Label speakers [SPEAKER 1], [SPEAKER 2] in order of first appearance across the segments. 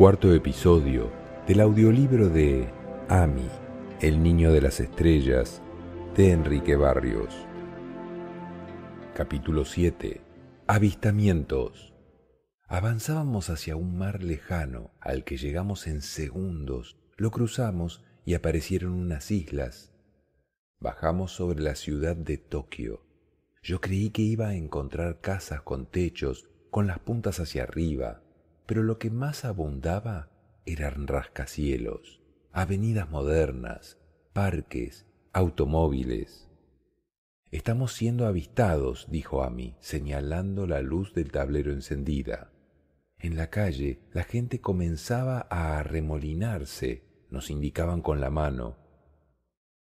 [SPEAKER 1] cuarto episodio del audiolibro de Ami, el niño de las estrellas, de Enrique Barrios. Capítulo 7. Avistamientos. Avanzábamos hacia un mar lejano, al que llegamos en segundos, lo cruzamos y aparecieron unas islas. Bajamos sobre la ciudad de Tokio. Yo creí que iba a encontrar casas con techos, con las puntas hacia arriba, pero lo que más abundaba eran rascacielos, avenidas modernas, parques, automóviles. Estamos siendo avistados, dijo a mí, señalando la luz del tablero encendida. En la calle la gente comenzaba a arremolinarse, nos indicaban con la mano.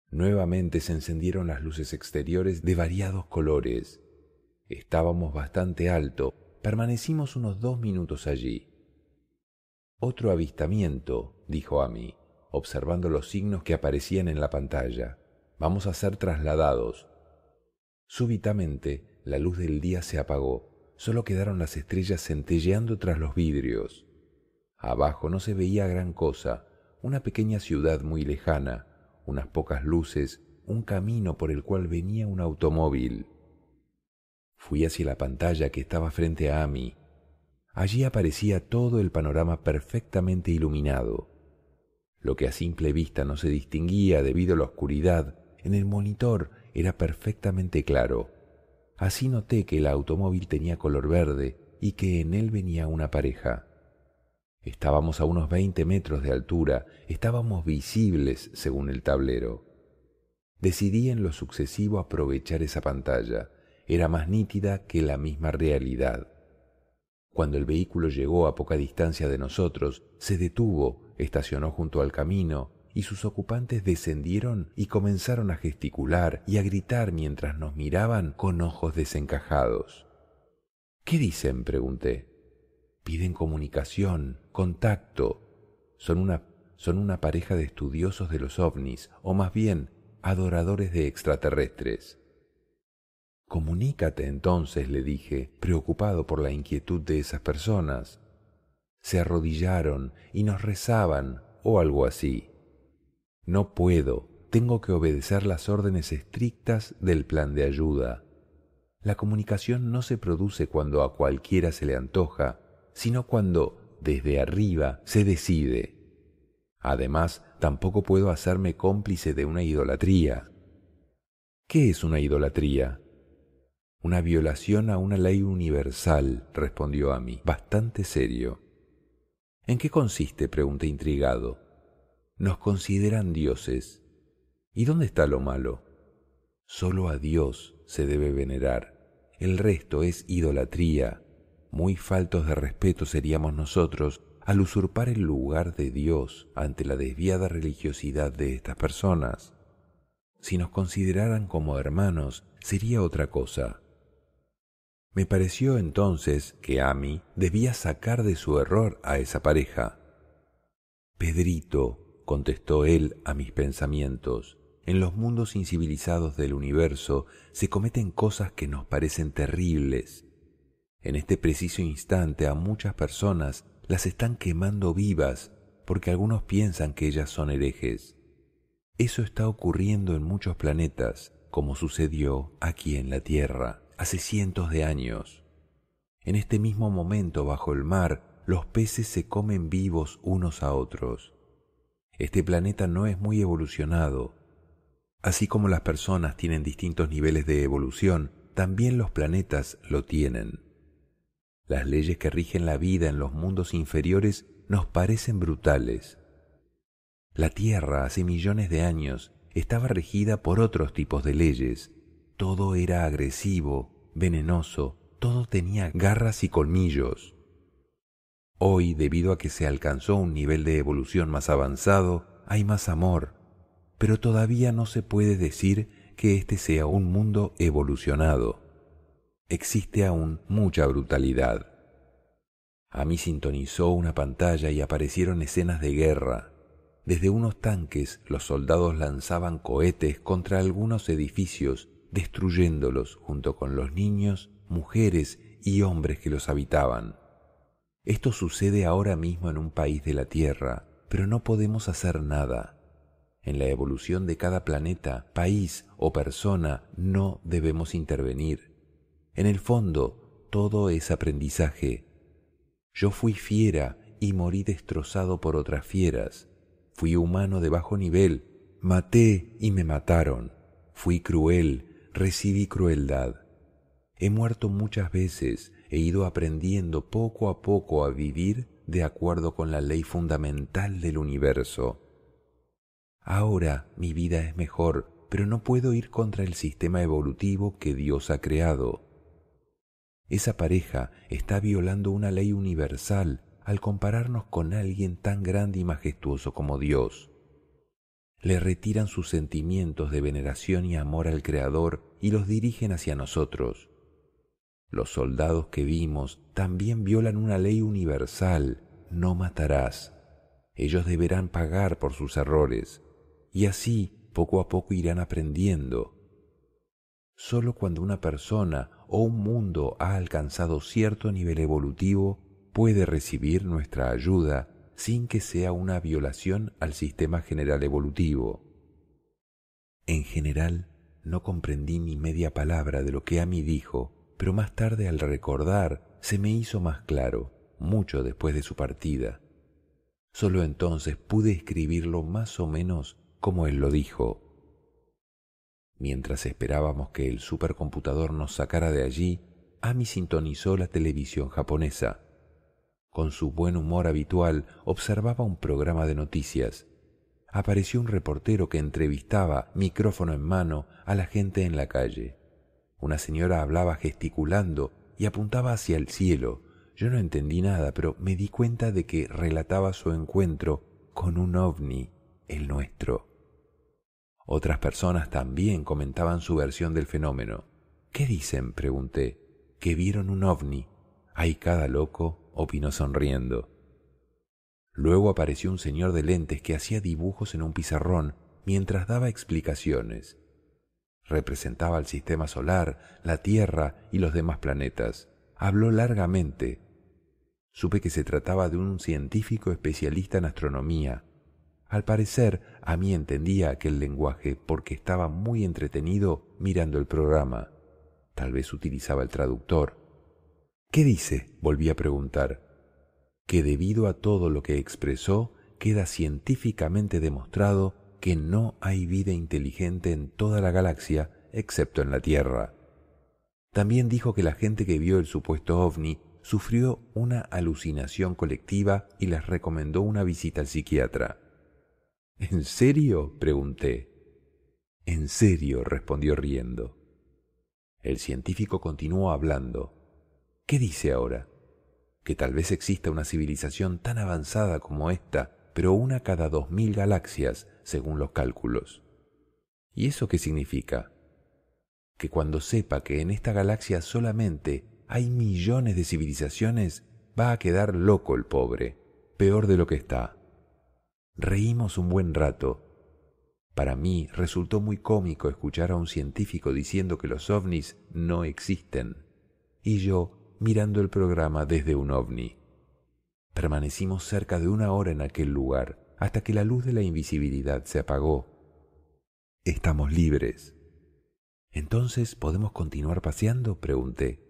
[SPEAKER 1] Nuevamente se encendieron las luces exteriores de variados colores. Estábamos bastante alto, permanecimos unos dos minutos allí. Otro avistamiento, dijo mí, observando los signos que aparecían en la pantalla. Vamos a ser trasladados. Súbitamente, la luz del día se apagó. Solo quedaron las estrellas centelleando tras los vidrios. Abajo no se veía gran cosa, una pequeña ciudad muy lejana, unas pocas luces, un camino por el cual venía un automóvil. Fui hacia la pantalla que estaba frente a Amy Allí aparecía todo el panorama perfectamente iluminado. Lo que a simple vista no se distinguía debido a la oscuridad, en el monitor era perfectamente claro. Así noté que el automóvil tenía color verde y que en él venía una pareja. Estábamos a unos veinte metros de altura, estábamos visibles según el tablero. Decidí en lo sucesivo aprovechar esa pantalla. Era más nítida que la misma realidad. Cuando el vehículo llegó a poca distancia de nosotros, se detuvo, estacionó junto al camino, y sus ocupantes descendieron y comenzaron a gesticular y a gritar mientras nos miraban con ojos desencajados. ¿Qué dicen? pregunté. Piden comunicación, contacto. Son una, son una pareja de estudiosos de los ovnis, o más bien, adoradores de extraterrestres. Comunícate entonces, le dije, preocupado por la inquietud de esas personas. Se arrodillaron y nos rezaban, o algo así. No puedo, tengo que obedecer las órdenes estrictas del plan de ayuda. La comunicación no se produce cuando a cualquiera se le antoja, sino cuando, desde arriba, se decide. Además, tampoco puedo hacerme cómplice de una idolatría. ¿Qué es una idolatría? una violación a una ley universal respondió a mí bastante serio en qué consiste pregunté intrigado nos consideran dioses y dónde está lo malo Solo a dios se debe venerar el resto es idolatría muy faltos de respeto seríamos nosotros al usurpar el lugar de dios ante la desviada religiosidad de estas personas si nos consideraran como hermanos sería otra cosa me pareció entonces que Amy debía sacar de su error a esa pareja. Pedrito, contestó él a mis pensamientos, en los mundos incivilizados del universo se cometen cosas que nos parecen terribles. En este preciso instante a muchas personas las están quemando vivas porque algunos piensan que ellas son herejes. Eso está ocurriendo en muchos planetas, como sucedió aquí en la Tierra hace cientos de años. En este mismo momento bajo el mar, los peces se comen vivos unos a otros. Este planeta no es muy evolucionado. Así como las personas tienen distintos niveles de evolución, también los planetas lo tienen. Las leyes que rigen la vida en los mundos inferiores nos parecen brutales. La Tierra hace millones de años estaba regida por otros tipos de leyes, todo era agresivo, venenoso, todo tenía garras y colmillos. Hoy, debido a que se alcanzó un nivel de evolución más avanzado, hay más amor, pero todavía no se puede decir que este sea un mundo evolucionado. Existe aún mucha brutalidad. A mí sintonizó una pantalla y aparecieron escenas de guerra. Desde unos tanques los soldados lanzaban cohetes contra algunos edificios destruyéndolos junto con los niños, mujeres y hombres que los habitaban. Esto sucede ahora mismo en un país de la Tierra, pero no podemos hacer nada. En la evolución de cada planeta, país o persona no debemos intervenir. En el fondo, todo es aprendizaje. Yo fui fiera y morí destrozado por otras fieras. Fui humano de bajo nivel, maté y me mataron. Fui cruel recibí crueldad. He muerto muchas veces, he ido aprendiendo poco a poco a vivir de acuerdo con la ley fundamental del universo. Ahora mi vida es mejor, pero no puedo ir contra el sistema evolutivo que Dios ha creado. Esa pareja está violando una ley universal al compararnos con alguien tan grande y majestuoso como Dios le retiran sus sentimientos de veneración y amor al Creador y los dirigen hacia nosotros. Los soldados que vimos también violan una ley universal, no matarás. Ellos deberán pagar por sus errores, y así poco a poco irán aprendiendo. Solo cuando una persona o un mundo ha alcanzado cierto nivel evolutivo puede recibir nuestra ayuda sin que sea una violación al sistema general evolutivo. En general, no comprendí ni media palabra de lo que Amy dijo, pero más tarde al recordar se me hizo más claro, mucho después de su partida. Solo entonces pude escribirlo más o menos como él lo dijo. Mientras esperábamos que el supercomputador nos sacara de allí, Ami sintonizó la televisión japonesa. Con su buen humor habitual observaba un programa de noticias. Apareció un reportero que entrevistaba, micrófono en mano, a la gente en la calle. Una señora hablaba gesticulando y apuntaba hacia el cielo. Yo no entendí nada, pero me di cuenta de que relataba su encuentro con un ovni, el nuestro. Otras personas también comentaban su versión del fenómeno. ¿Qué dicen? pregunté. Que vieron un ovni. Hay cada loco opinó sonriendo. Luego apareció un señor de lentes que hacía dibujos en un pizarrón mientras daba explicaciones. Representaba el sistema solar, la Tierra y los demás planetas. Habló largamente. Supe que se trataba de un científico especialista en astronomía. Al parecer, a mí entendía aquel lenguaje porque estaba muy entretenido mirando el programa. Tal vez utilizaba el traductor qué dice volví a preguntar que debido a todo lo que expresó queda científicamente demostrado que no hay vida inteligente en toda la galaxia excepto en la Tierra. También dijo que la gente que vio el supuesto ovni sufrió una alucinación colectiva y les recomendó una visita al psiquiatra. ¿En serio? pregunté. En serio, respondió riendo. El científico continuó hablando. ¿Qué dice ahora? Que tal vez exista una civilización tan avanzada como esta, pero una cada dos mil galaxias, según los cálculos. ¿Y eso qué significa? Que cuando sepa que en esta galaxia solamente hay millones de civilizaciones, va a quedar loco el pobre, peor de lo que está. Reímos un buen rato. Para mí resultó muy cómico escuchar a un científico diciendo que los ovnis no existen. Y yo mirando el programa desde un ovni. Permanecimos cerca de una hora en aquel lugar hasta que la luz de la invisibilidad se apagó. Estamos libres. Entonces, ¿podemos continuar paseando? pregunté.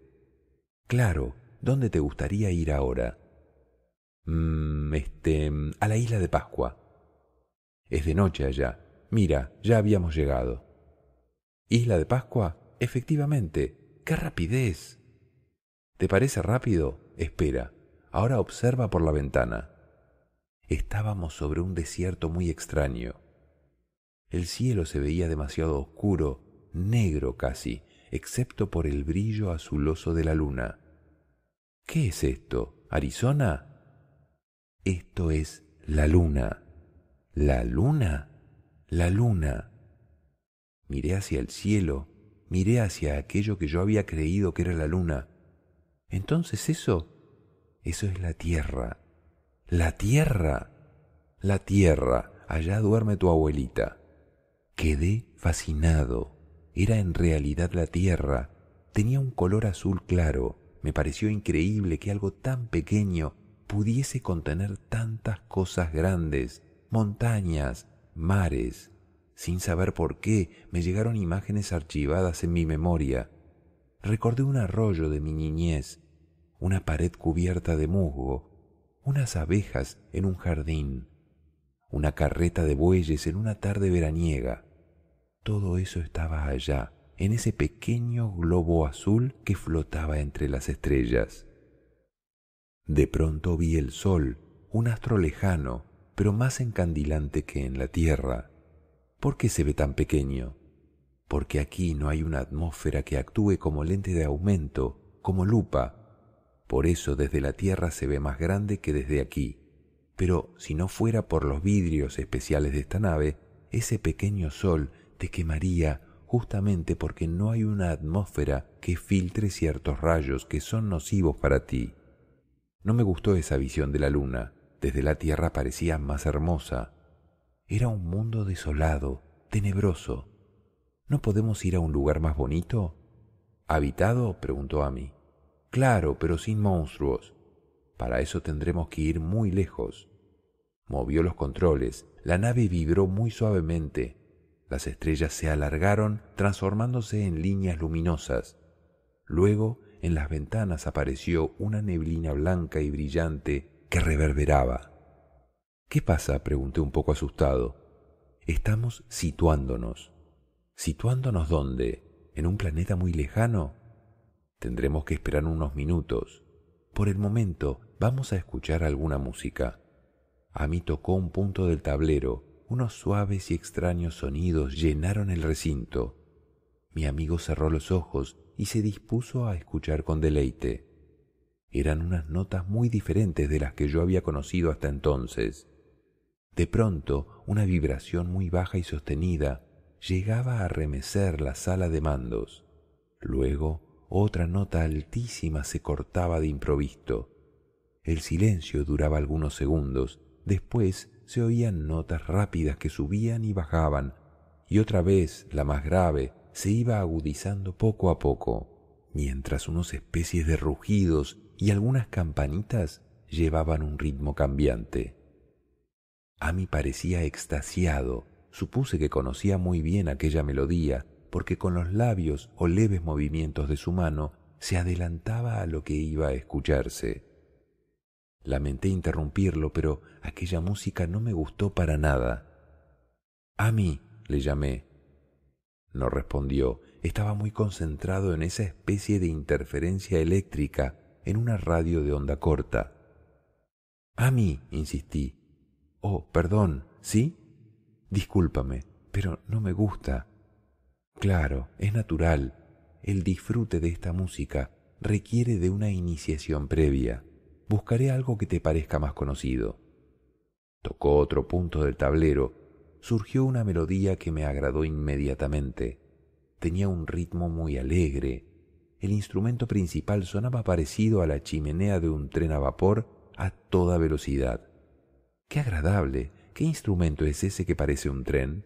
[SPEAKER 1] Claro, ¿dónde te gustaría ir ahora? Mmm, este, a la isla de Pascua. Es de noche allá. Mira, ya habíamos llegado. ¿Isla de Pascua? Efectivamente. ¡Qué rapidez! ¿Te parece rápido? Espera. Ahora observa por la ventana. Estábamos sobre un desierto muy extraño. El cielo se veía demasiado oscuro, negro casi, excepto por el brillo azuloso de la luna. ¿Qué es esto? ¿Arizona? Esto es la luna. ¿La luna? La luna. Miré hacia el cielo, miré hacia aquello que yo había creído que era la luna, entonces eso, eso es la tierra. La tierra. La tierra. Allá duerme tu abuelita. Quedé fascinado. Era en realidad la tierra. Tenía un color azul claro. Me pareció increíble que algo tan pequeño pudiese contener tantas cosas grandes, montañas, mares. Sin saber por qué, me llegaron imágenes archivadas en mi memoria recordé un arroyo de mi niñez, una pared cubierta de musgo, unas abejas en un jardín, una carreta de bueyes en una tarde veraniega. Todo eso estaba allá, en ese pequeño globo azul que flotaba entre las estrellas. De pronto vi el sol, un astro lejano, pero más encandilante que en la tierra. ¿Por qué se ve tan pequeño? porque aquí no hay una atmósfera que actúe como lente de aumento, como lupa. Por eso desde la Tierra se ve más grande que desde aquí. Pero si no fuera por los vidrios especiales de esta nave, ese pequeño sol te quemaría justamente porque no hay una atmósfera que filtre ciertos rayos que son nocivos para ti. No me gustó esa visión de la luna. Desde la Tierra parecía más hermosa. Era un mundo desolado, tenebroso, ¿No podemos ir a un lugar más bonito? ¿Habitado? preguntó a mí. Claro, pero sin monstruos. Para eso tendremos que ir muy lejos. Movió los controles, la nave vibró muy suavemente. Las estrellas se alargaron, transformándose en líneas luminosas. Luego, en las ventanas apareció una neblina blanca y brillante que reverberaba. ¿Qué pasa? pregunté un poco asustado. Estamos situándonos situándonos donde, en un planeta muy lejano, tendremos que esperar unos minutos. Por el momento vamos a escuchar alguna música. A mí tocó un punto del tablero, unos suaves y extraños sonidos llenaron el recinto. Mi amigo cerró los ojos y se dispuso a escuchar con deleite. Eran unas notas muy diferentes de las que yo había conocido hasta entonces. De pronto, una vibración muy baja y sostenida llegaba a remecer la sala de mandos. Luego otra nota altísima se cortaba de improviso. El silencio duraba algunos segundos, después se oían notas rápidas que subían y bajaban, y otra vez la más grave se iba agudizando poco a poco, mientras unos especies de rugidos y algunas campanitas llevaban un ritmo cambiante. A parecía extasiado Supuse que conocía muy bien aquella melodía, porque con los labios o leves movimientos de su mano se adelantaba a lo que iba a escucharse. Lamenté interrumpirlo, pero aquella música no me gustó para nada. A mí, le llamé. No respondió. Estaba muy concentrado en esa especie de interferencia eléctrica en una radio de onda corta. A mí, insistí. Oh, perdón, ¿sí? Discúlpame, pero no me gusta. Claro, es natural. El disfrute de esta música requiere de una iniciación previa. Buscaré algo que te parezca más conocido. Tocó otro punto del tablero. Surgió una melodía que me agradó inmediatamente. Tenía un ritmo muy alegre. El instrumento principal sonaba parecido a la chimenea de un tren a vapor a toda velocidad. ¡Qué agradable! ¿Qué instrumento es ese que parece un tren?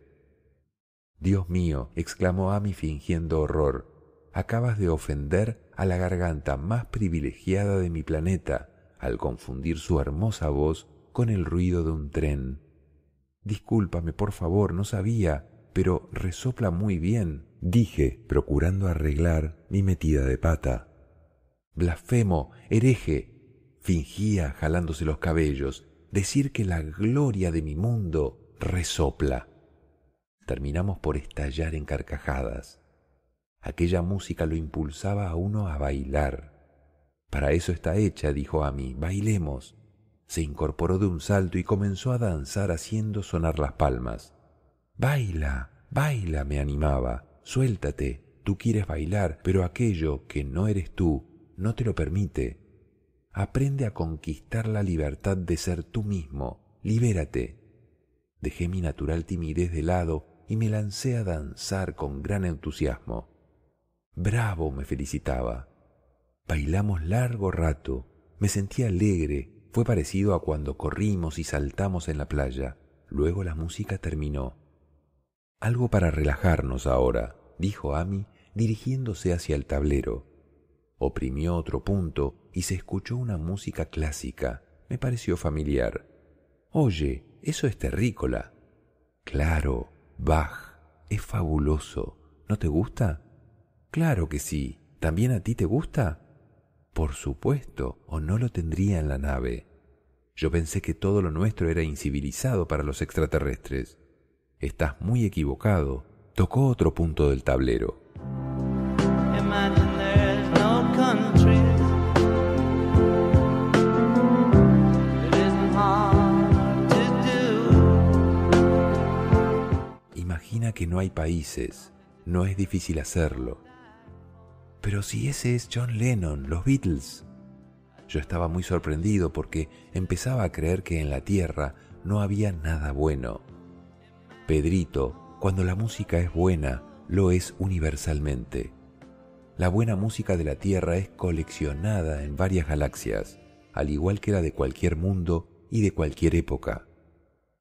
[SPEAKER 1] Dios mío, exclamó Amy fingiendo horror, acabas de ofender a la garganta más privilegiada de mi planeta al confundir su hermosa voz con el ruido de un tren. Discúlpame, por favor, no sabía, pero resopla muy bien, dije, procurando arreglar mi metida de pata. Blasfemo, hereje, fingía jalándose los cabellos decir que la gloria de mi mundo resopla. Terminamos por estallar en carcajadas. Aquella música lo impulsaba a uno a bailar. Para eso está hecha, dijo a mí, bailemos. Se incorporó de un salto y comenzó a danzar haciendo sonar las palmas. Baila, baila, me animaba, suéltate, tú quieres bailar, pero aquello que no eres tú no te lo permite. Aprende a conquistar la libertad de ser tú mismo. Libérate. Dejé mi natural timidez de lado y me lancé a danzar con gran entusiasmo. Bravo me felicitaba. Bailamos largo rato. Me sentí alegre. Fue parecido a cuando corrimos y saltamos en la playa. Luego la música terminó. Algo para relajarnos ahora, dijo Amy, dirigiéndose hacia el tablero. Oprimió otro punto y se escuchó una música clásica. Me pareció familiar. Oye, eso es terrícola. Claro, Bach. Es fabuloso. ¿No te gusta? Claro que sí. ¿También a ti te gusta? Por supuesto, o no lo tendría en la nave. Yo pensé que todo lo nuestro era incivilizado para los extraterrestres. Estás muy equivocado. Tocó otro punto del tablero. Imagina que no hay países, no es difícil hacerlo. Pero si ese es John Lennon, los Beatles. Yo estaba muy sorprendido porque empezaba a creer que en la Tierra no había nada bueno. Pedrito, cuando la música es buena, lo es universalmente. La buena música de la Tierra es coleccionada en varias galaxias, al igual que la de cualquier mundo y de cualquier época.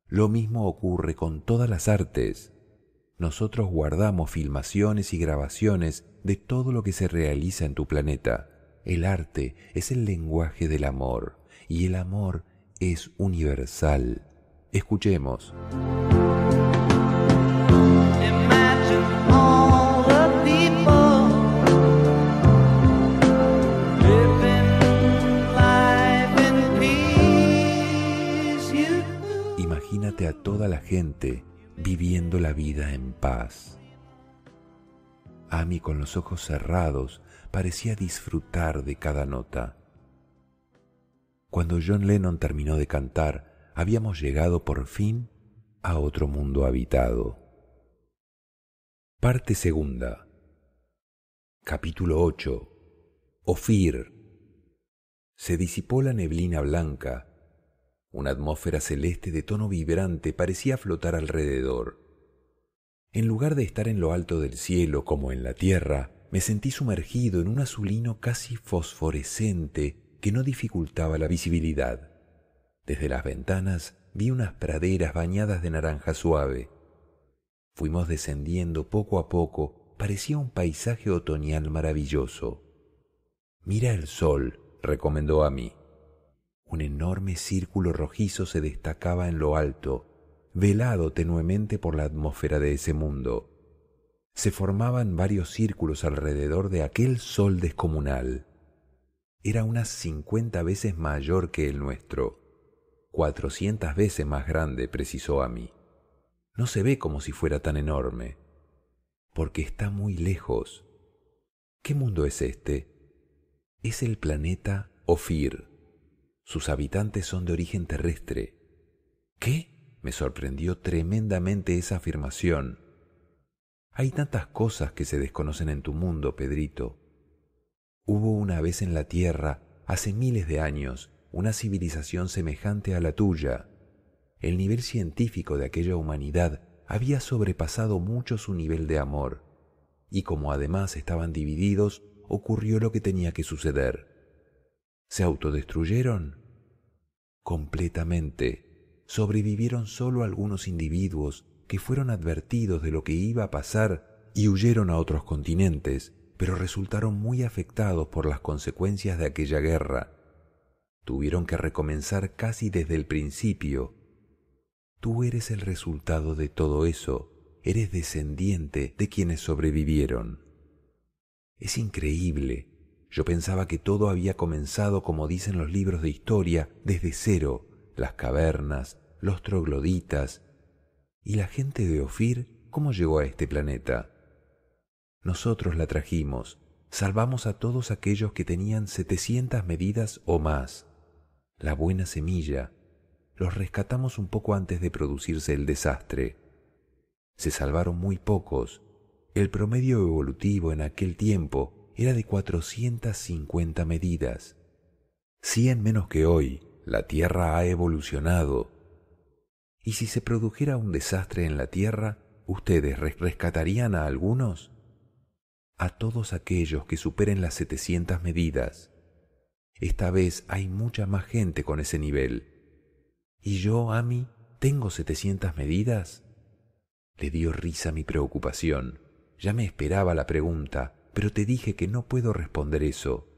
[SPEAKER 1] Lo mismo ocurre con todas las artes. Nosotros guardamos filmaciones y grabaciones de todo lo que se realiza en tu planeta. El arte es el lenguaje del amor y el amor es universal. Escuchemos. a toda la gente viviendo la vida en paz. Amy con los ojos cerrados parecía disfrutar de cada nota. Cuando John Lennon terminó de cantar, habíamos llegado por fin a otro mundo habitado. Parte segunda. Capítulo 8. Ofir. Se disipó la neblina blanca una atmósfera celeste de tono vibrante parecía flotar alrededor. En lugar de estar en lo alto del cielo como en la tierra, me sentí sumergido en un azulino casi fosforescente que no dificultaba la visibilidad. Desde las ventanas vi unas praderas bañadas de naranja suave. Fuimos descendiendo poco a poco, parecía un paisaje otoñal maravilloso. Mira el sol, recomendó a mí. Un enorme círculo rojizo se destacaba en lo alto, velado tenuemente por la atmósfera de ese mundo. Se formaban varios círculos alrededor de aquel sol descomunal. Era unas cincuenta veces mayor que el nuestro. Cuatrocientas veces más grande, precisó a mí. No se ve como si fuera tan enorme. Porque está muy lejos. ¿Qué mundo es este? Es el planeta Ophir. Sus habitantes son de origen terrestre. ¿Qué? Me sorprendió tremendamente esa afirmación. Hay tantas cosas que se desconocen en tu mundo, Pedrito. Hubo una vez en la Tierra, hace miles de años, una civilización semejante a la tuya. El nivel científico de aquella humanidad había sobrepasado mucho su nivel de amor, y como además estaban divididos, ocurrió lo que tenía que suceder. Se autodestruyeron completamente, sobrevivieron solo algunos individuos que fueron advertidos de lo que iba a pasar y huyeron a otros continentes, pero resultaron muy afectados por las consecuencias de aquella guerra. Tuvieron que recomenzar casi desde el principio. Tú eres el resultado de todo eso, eres descendiente de quienes sobrevivieron. Es increíble yo pensaba que todo había comenzado, como dicen los libros de historia, desde cero, las cavernas, los trogloditas. ¿Y la gente de Ofir cómo llegó a este planeta? Nosotros la trajimos, salvamos a todos aquellos que tenían setecientas medidas o más. La buena semilla, los rescatamos un poco antes de producirse el desastre. Se salvaron muy pocos. El promedio evolutivo en aquel tiempo era de 450 medidas. 100 menos que hoy, la Tierra ha evolucionado. ¿Y si se produjera un desastre en la Tierra, ustedes rescatarían a algunos? A todos aquellos que superen las 700 medidas. Esta vez hay mucha más gente con ese nivel. ¿Y yo, Ami, tengo setecientas medidas? Le dio risa mi preocupación. Ya me esperaba la pregunta pero te dije que no puedo responder eso.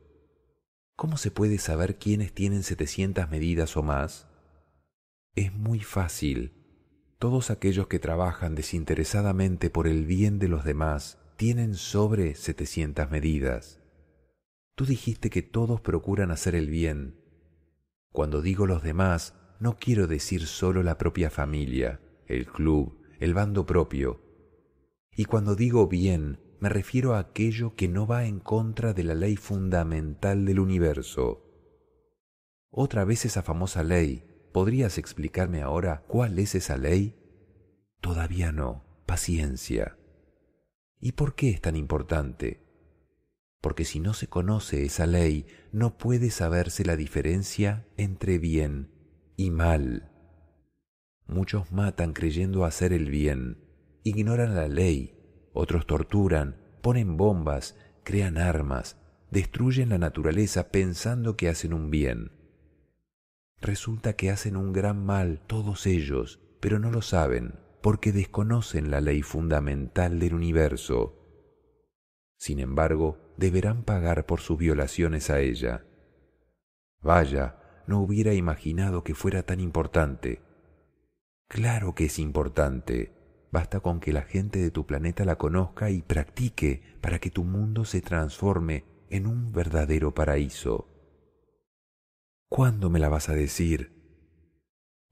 [SPEAKER 1] ¿Cómo se puede saber quiénes tienen 700 medidas o más? Es muy fácil. Todos aquellos que trabajan desinteresadamente por el bien de los demás tienen sobre 700 medidas. Tú dijiste que todos procuran hacer el bien. Cuando digo los demás, no quiero decir solo la propia familia, el club, el bando propio. Y cuando digo bien, me refiero a aquello que no va en contra de la ley fundamental del universo. Otra vez esa famosa ley. ¿Podrías explicarme ahora cuál es esa ley? Todavía no. Paciencia. ¿Y por qué es tan importante? Porque si no se conoce esa ley, no puede saberse la diferencia entre bien y mal. Muchos matan creyendo hacer el bien, ignoran la ley otros torturan, ponen bombas, crean armas, destruyen la naturaleza pensando que hacen un bien. Resulta que hacen un gran mal todos ellos, pero no lo saben, porque desconocen la ley fundamental del universo. Sin embargo, deberán pagar por sus violaciones a ella. Vaya, no hubiera imaginado que fuera tan importante. Claro que es importante. Basta con que la gente de tu planeta la conozca y practique para que tu mundo se transforme en un verdadero paraíso. ¿Cuándo me la vas a decir?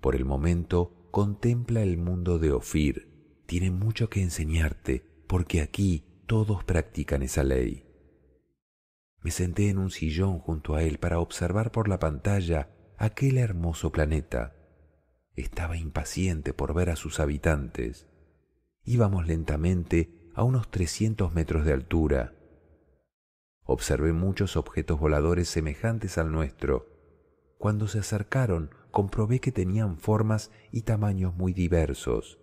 [SPEAKER 1] Por el momento, contempla el mundo de Ofir. Tiene mucho que enseñarte, porque aquí todos practican esa ley. Me senté en un sillón junto a él para observar por la pantalla aquel hermoso planeta. Estaba impaciente por ver a sus habitantes. Íbamos lentamente a unos 300 metros de altura. Observé muchos objetos voladores semejantes al nuestro. Cuando se acercaron, comprobé que tenían formas y tamaños muy diversos.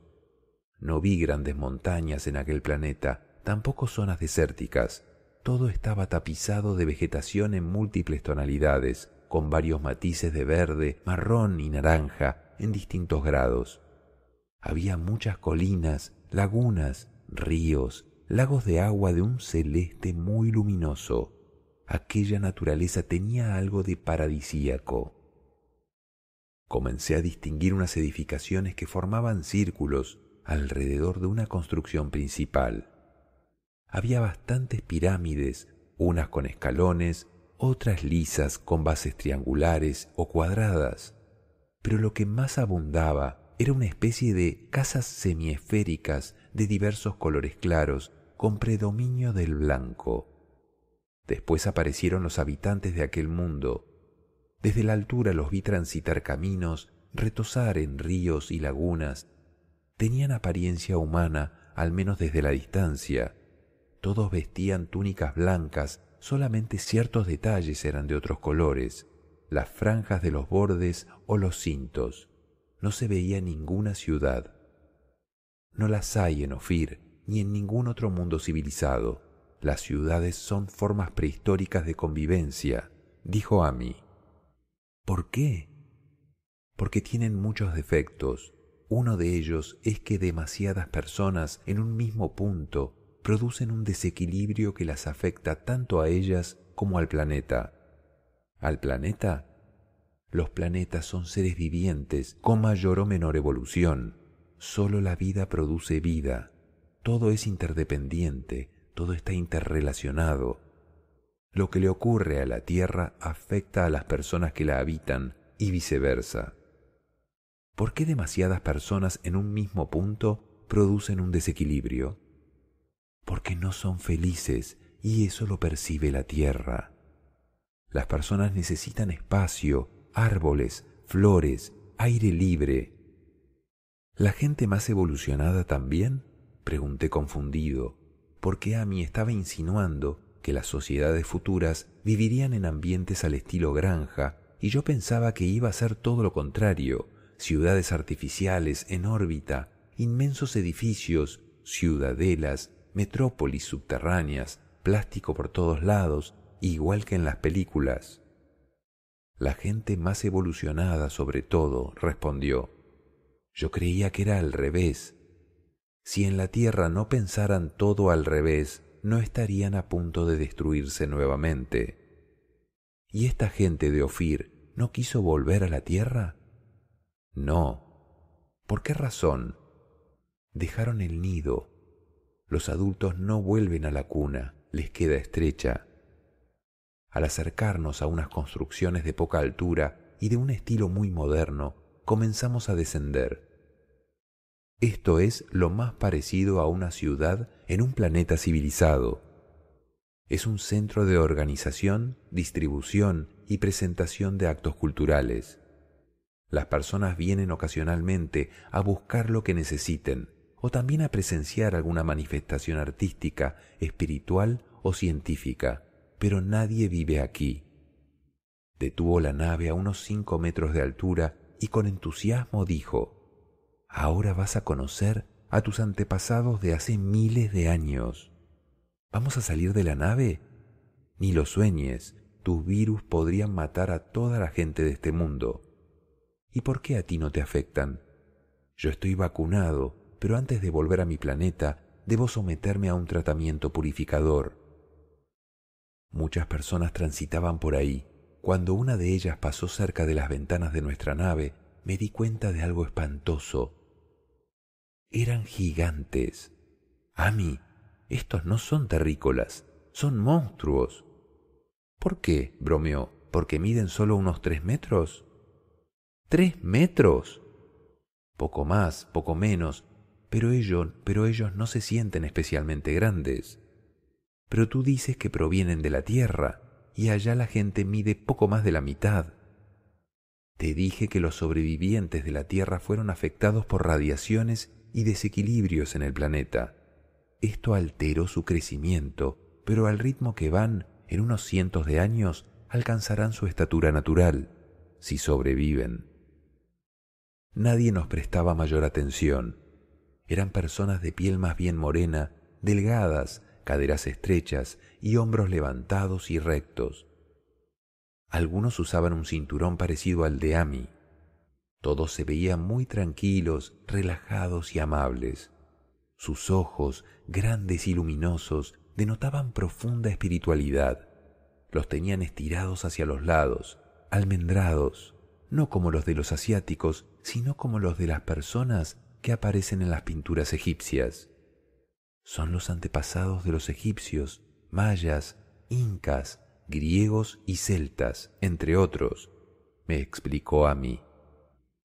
[SPEAKER 1] No vi grandes montañas en aquel planeta, tampoco zonas desérticas. Todo estaba tapizado de vegetación en múltiples tonalidades, con varios matices de verde, marrón y naranja en distintos grados. Había muchas colinas lagunas, ríos, lagos de agua de un celeste muy luminoso. Aquella naturaleza tenía algo de paradisíaco. Comencé a distinguir unas edificaciones que formaban círculos alrededor de una construcción principal. Había bastantes pirámides, unas con escalones, otras lisas con bases triangulares o cuadradas, pero lo que más abundaba era una especie de casas semiesféricas de diversos colores claros, con predominio del blanco. Después aparecieron los habitantes de aquel mundo. Desde la altura los vi transitar caminos, retosar en ríos y lagunas. Tenían apariencia humana, al menos desde la distancia. Todos vestían túnicas blancas, solamente ciertos detalles eran de otros colores, las franjas de los bordes o los cintos no se veía ninguna ciudad. No las hay en Ofir ni en ningún otro mundo civilizado. Las ciudades son formas prehistóricas de convivencia, dijo mí. ¿Por qué? Porque tienen muchos defectos. Uno de ellos es que demasiadas personas en un mismo punto producen un desequilibrio que las afecta tanto a ellas como al planeta. Al planeta los planetas son seres vivientes con mayor o menor evolución. Solo la vida produce vida. Todo es interdependiente, todo está interrelacionado. Lo que le ocurre a la Tierra afecta a las personas que la habitan y viceversa. ¿Por qué demasiadas personas en un mismo punto producen un desequilibrio? Porque no son felices y eso lo percibe la Tierra. Las personas necesitan espacio, árboles, flores, aire libre. ¿La gente más evolucionada también? pregunté confundido, porque Amy estaba insinuando que las sociedades futuras vivirían en ambientes al estilo granja, y yo pensaba que iba a ser todo lo contrario, ciudades artificiales en órbita, inmensos edificios, ciudadelas, metrópolis subterráneas, plástico por todos lados, igual que en las películas. La gente más evolucionada, sobre todo, respondió. Yo creía que era al revés. Si en la Tierra no pensaran todo al revés, no estarían a punto de destruirse nuevamente. ¿Y esta gente de Ofir no quiso volver a la Tierra? No. ¿Por qué razón? Dejaron el nido. Los adultos no vuelven a la cuna, les queda estrecha. Al acercarnos a unas construcciones de poca altura y de un estilo muy moderno, comenzamos a descender. Esto es lo más parecido a una ciudad en un planeta civilizado. Es un centro de organización, distribución y presentación de actos culturales. Las personas vienen ocasionalmente a buscar lo que necesiten o también a presenciar alguna manifestación artística, espiritual o científica pero nadie vive aquí. Detuvo la nave a unos cinco metros de altura y con entusiasmo dijo, Ahora vas a conocer a tus antepasados de hace miles de años. ¿Vamos a salir de la nave? Ni lo sueñes, tus virus podrían matar a toda la gente de este mundo. ¿Y por qué a ti no te afectan? Yo estoy vacunado, pero antes de volver a mi planeta debo someterme a un tratamiento purificador. Muchas personas transitaban por ahí. Cuando una de ellas pasó cerca de las ventanas de nuestra nave, me di cuenta de algo espantoso. Eran gigantes. Ami, estos no son terrícolas, son monstruos. ¿Por qué? bromeó. ¿Porque miden solo unos tres metros? ¿Tres metros? Poco más, poco menos, pero ellos, pero ellos no se sienten especialmente grandes pero tú dices que provienen de la tierra, y allá la gente mide poco más de la mitad. Te dije que los sobrevivientes de la Tierra fueron afectados por radiaciones y desequilibrios en el planeta. Esto alteró su crecimiento, pero al ritmo que van, en unos cientos de años alcanzarán su estatura natural, si sobreviven. Nadie nos prestaba mayor atención. Eran personas de piel más bien morena, delgadas, caderas estrechas y hombros levantados y rectos. Algunos usaban un cinturón parecido al de Ami. Todos se veían muy tranquilos, relajados y amables. Sus ojos, grandes y luminosos, denotaban profunda espiritualidad. Los tenían estirados hacia los lados, almendrados, no como los de los asiáticos, sino como los de las personas que aparecen en las pinturas egipcias son los antepasados de los egipcios, mayas, incas, griegos y celtas, entre otros, me explicó a mí.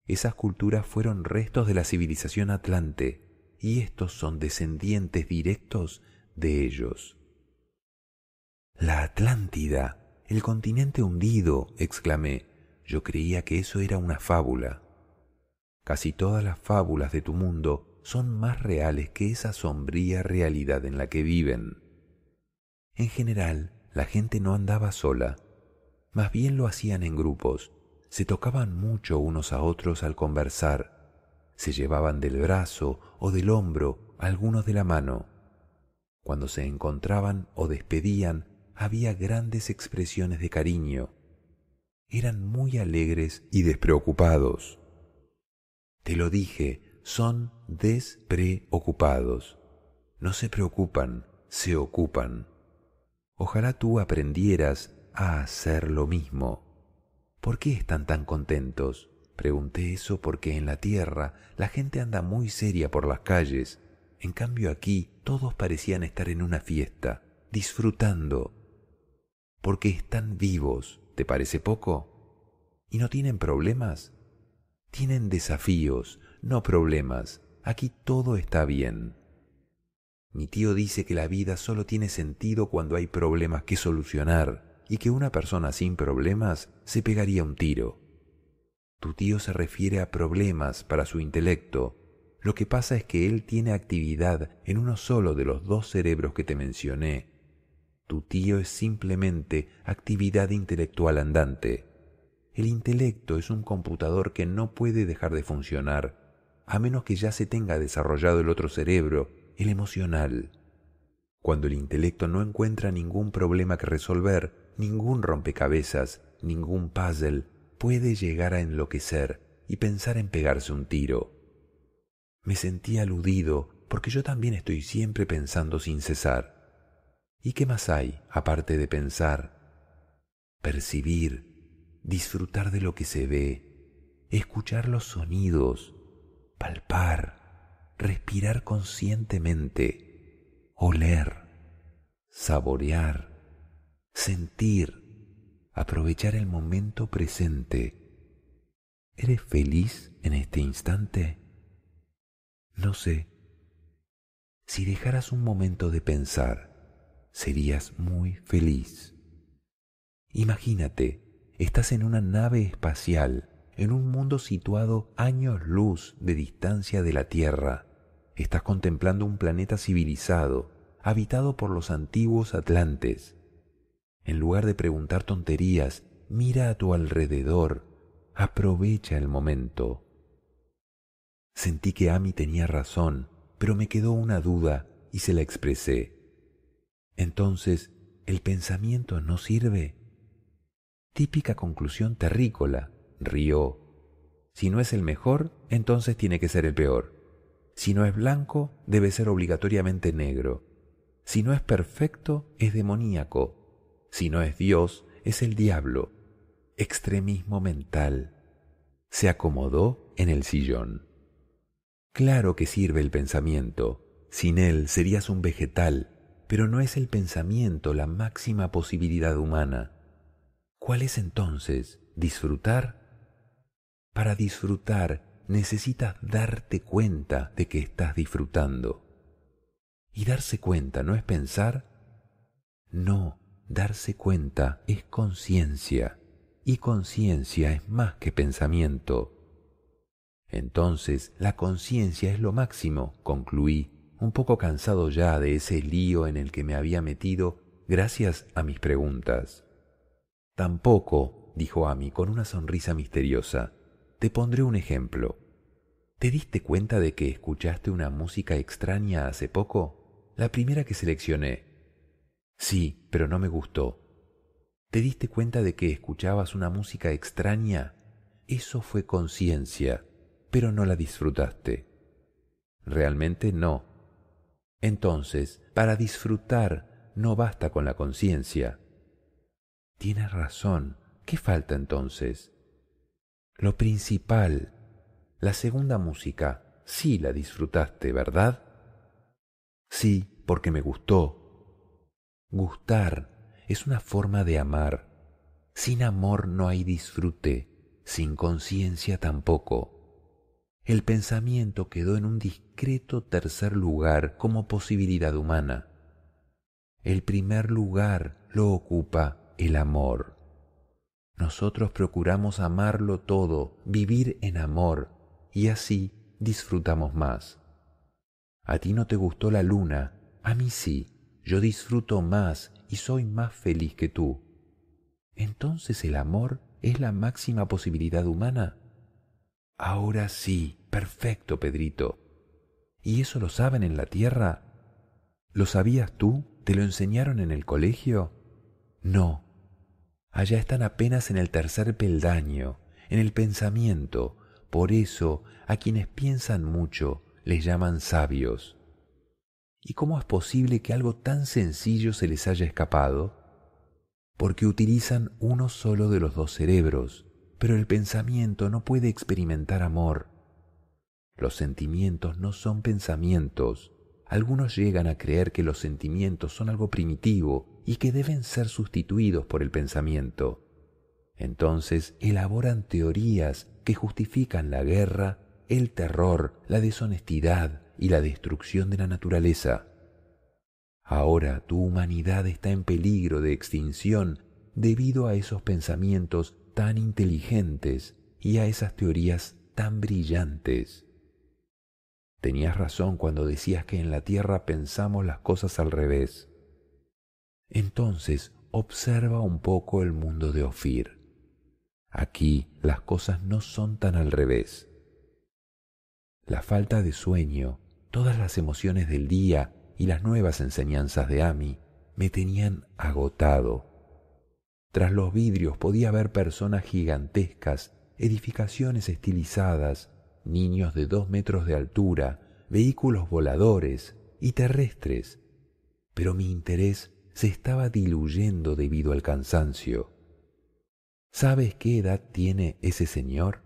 [SPEAKER 1] Esas culturas fueron restos de la civilización atlante y estos son descendientes directos de ellos. La Atlántida, el continente hundido, exclamé. Yo creía que eso era una fábula. Casi todas las fábulas de tu mundo son más reales que esa sombría realidad en la que viven. En general, la gente no andaba sola, más bien lo hacían en grupos, se tocaban mucho unos a otros al conversar, se llevaban del brazo o del hombro, algunos de la mano. Cuando se encontraban o despedían, había grandes expresiones de cariño. Eran muy alegres y despreocupados. Te lo dije, son despreocupados. No se preocupan, se ocupan. Ojalá tú aprendieras a hacer lo mismo. ¿Por qué están tan contentos? Pregunté eso porque en la tierra la gente anda muy seria por las calles. En cambio aquí todos parecían estar en una fiesta, disfrutando. Porque están vivos, ¿te parece poco? ¿Y no tienen problemas? Tienen desafíos, no problemas. Aquí todo está bien. Mi tío dice que la vida solo tiene sentido cuando hay problemas que solucionar y que una persona sin problemas se pegaría un tiro. Tu tío se refiere a problemas para su intelecto. Lo que pasa es que él tiene actividad en uno solo de los dos cerebros que te mencioné. Tu tío es simplemente actividad intelectual andante. El intelecto es un computador que no puede dejar de funcionar a menos que ya se tenga desarrollado el otro cerebro, el emocional. Cuando el intelecto no encuentra ningún problema que resolver, ningún rompecabezas, ningún puzzle, puede llegar a enloquecer y pensar en pegarse un tiro. Me sentí aludido porque yo también estoy siempre pensando sin cesar. ¿Y qué más hay aparte de pensar? Percibir, disfrutar de lo que se ve, escuchar los sonidos, palpar, respirar conscientemente, oler, saborear, sentir, aprovechar el momento presente. ¿Eres feliz en este instante? No sé. Si dejaras un momento de pensar, serías muy feliz. Imagínate, estás en una nave espacial en un mundo situado años luz de distancia de la Tierra. Estás contemplando un planeta civilizado, habitado por los antiguos atlantes. En lugar de preguntar tonterías, mira a tu alrededor, aprovecha el momento. Sentí que Ami tenía razón, pero me quedó una duda y se la expresé. Entonces, ¿el pensamiento no sirve? Típica conclusión terrícola rió. Si no es el mejor, entonces tiene que ser el peor. Si no es blanco, debe ser obligatoriamente negro. Si no es perfecto, es demoníaco. Si no es Dios, es el diablo. Extremismo mental. Se acomodó en el sillón. Claro que sirve el pensamiento. Sin él serías un vegetal, pero no es el pensamiento la máxima posibilidad humana. ¿Cuál es entonces? ¿Disfrutar para disfrutar necesitas darte cuenta de que estás disfrutando. Y darse cuenta no es pensar. No, darse cuenta es conciencia. Y conciencia es más que pensamiento. Entonces, la conciencia es lo máximo, concluí, un poco cansado ya de ese lío en el que me había metido gracias a mis preguntas. Tampoco, dijo Amy con una sonrisa misteriosa, te pondré un ejemplo. ¿Te diste cuenta de que escuchaste una música extraña hace poco? La primera que seleccioné. Sí, pero no me gustó. ¿Te diste cuenta de que escuchabas una música extraña? Eso fue conciencia, pero no la disfrutaste. Realmente no. Entonces, para disfrutar no basta con la conciencia. Tienes razón. ¿Qué falta entonces? Lo principal, la segunda música, sí la disfrutaste, ¿verdad? Sí, porque me gustó. Gustar es una forma de amar. Sin amor no hay disfrute, sin conciencia tampoco. El pensamiento quedó en un discreto tercer lugar como posibilidad humana. El primer lugar lo ocupa el amor. Nosotros procuramos amarlo todo, vivir en amor, y así disfrutamos más. A ti no te gustó la luna, a mí sí, yo disfruto más y soy más feliz que tú. Entonces el amor es la máxima posibilidad humana. Ahora sí, perfecto, Pedrito. ¿Y eso lo saben en la tierra? ¿Lo sabías tú? ¿Te lo enseñaron en el colegio? No, Allá están apenas en el tercer peldaño, en el pensamiento. Por eso, a quienes piensan mucho, les llaman sabios. ¿Y cómo es posible que algo tan sencillo se les haya escapado? Porque utilizan uno solo de los dos cerebros, pero el pensamiento no puede experimentar amor. Los sentimientos no son pensamientos, algunos llegan a creer que los sentimientos son algo primitivo y que deben ser sustituidos por el pensamiento. Entonces elaboran teorías que justifican la guerra, el terror, la deshonestidad y la destrucción de la naturaleza. Ahora tu humanidad está en peligro de extinción debido a esos pensamientos tan inteligentes y a esas teorías tan brillantes. Tenías razón cuando decías que en la tierra pensamos las cosas al revés. Entonces, observa un poco el mundo de Ofir. Aquí las cosas no son tan al revés. La falta de sueño, todas las emociones del día y las nuevas enseñanzas de Ami me tenían agotado. Tras los vidrios podía ver personas gigantescas, edificaciones estilizadas, niños de dos metros de altura, vehículos voladores y terrestres. Pero mi interés se estaba diluyendo debido al cansancio. ¿Sabes qué edad tiene ese señor?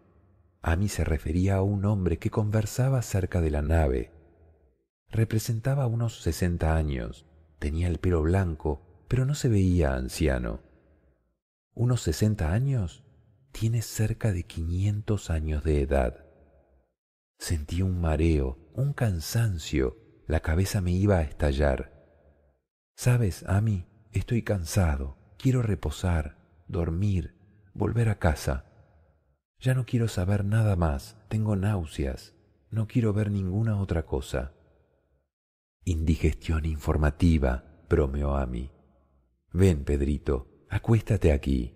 [SPEAKER 1] A mí se refería a un hombre que conversaba cerca de la nave. Representaba unos sesenta años, tenía el pelo blanco, pero no se veía anciano. ¿Unos sesenta años? Tiene cerca de quinientos años de edad. Sentí un mareo, un cansancio, la cabeza me iba a estallar. Sabes, Ami, estoy cansado, quiero reposar, dormir, volver a casa. Ya no quiero saber nada más, tengo náuseas, no quiero ver ninguna otra cosa. Indigestión informativa, bromeó Ami. Ven, Pedrito, acuéstate aquí.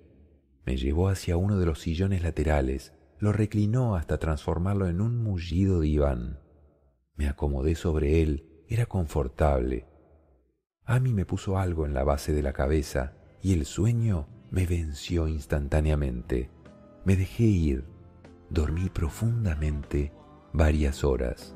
[SPEAKER 1] Me llevó hacia uno de los sillones laterales, lo reclinó hasta transformarlo en un mullido diván. Me acomodé sobre él, era confortable. A mí me puso algo en la base de la cabeza y el sueño me venció instantáneamente. Me dejé ir. Dormí profundamente varias horas.